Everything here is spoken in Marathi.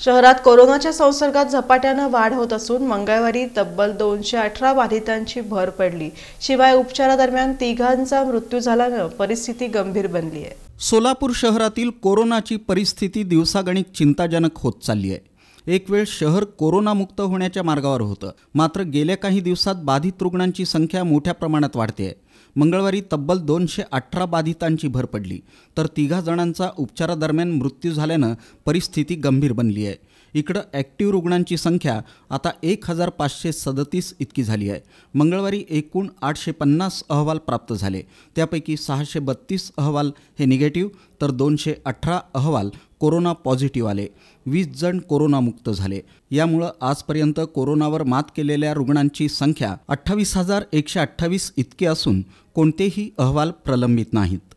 शहरात कोरोनाच्या संसर्गात झपाट्यानं वाढ होत असून मंगळवारी तब्बल दोनशे अठरा बाधितांची भर पडली शिवाय उपचारादरम्यान तिघांचा मृत्यू झाल्यानं परिस्थिती गंभीर बनली आहे सोलापूर शहरातील कोरोनाची परिस्थिती दिवसागणिक चिंताजनक होत चालली आहे एक वेळ शहर कोरोनामुक्त होण्याच्या मार्गावर होतं मात्र गेल्या काही दिवसात बाधित रुग्णांची संख्या मोठ्या प्रमाणात वाढते मंगळवारी तब्बल दोनशे अठरा बाधितांची भर पडली तर तिघा जणांचा उपचारादरम्यान मृत्यू झाल्यानं परिस्थिती गंभीर बनली आहे इकडं ॲक्टिव्ह रुग्णांची संख्या आता एक हजार पाचशे सदतीस इतकी झाली आहे मंगळवारी एकूण आठशे पन्नास अहवाल प्राप्त झाले त्यापैकी सहाशे बत्तीस अहवाल हे निगेटिव्ह तर दोनशे अठरा अहवाल कोरोना पॉझिटिव्ह आले वीस जण कोरोनामुक्त झाले यामुळं आजपर्यंत कोरोनावर मात केलेल्या रुग्णांची संख्या अठ्ठावीस हजार एकशे अठ्ठावीस इतकी असून कोणतेही अहवाल प्रलंबित नाहीत